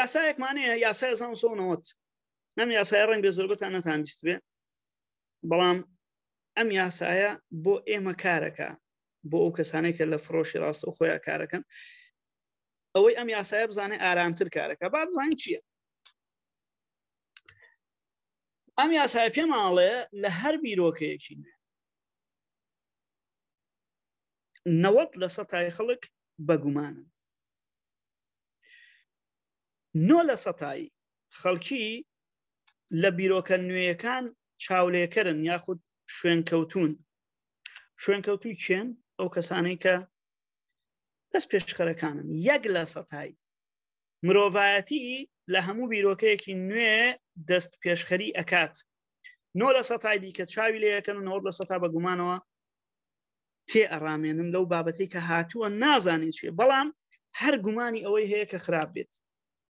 یاسایەکمانەیە یاسای زان سۆنەوەت نەم یاسای ڕنگ بێ زۆربەتان نەتانبیست بێ بەڵام ئەم یاسایە بۆ ئێمە کارەکە بۆ ئەو کەسانێک کە لە فرۆشی ڕاستە و خۆیان کارەکەن ئەوەی ئەم یاسایە بزانێ ئارامتر کارەکە با بزانین چییە ئەم یاسای پێماڵێ لە هەر بیرۆکەیەکی نوێ نەوەت لە سە تای خەڵک بەگومانن نۆ لە سەتایی خەڵکی لە بیرۆکە نوێیەکان چاولێکەرن یاخود شوێنکەوتون شوێنکەوتوی چێن ئەو کەسانەی کە دەست پێشخەرەکانن یەک لە سەتایی مرۆڤایەتی لە هەموو بیرۆکەیەکی نوێ دەست پێشخەری ئەکات نۆ لە سەتای دیکە چاوی لەکەن و نەوە لە سەتا بە گومانەوە تێ ئەڕامێنم لەو بابەتی کە هاتووە نازانین چێ بەڵام هەر گومانی ئەوەی هەیە کە خراپ بێت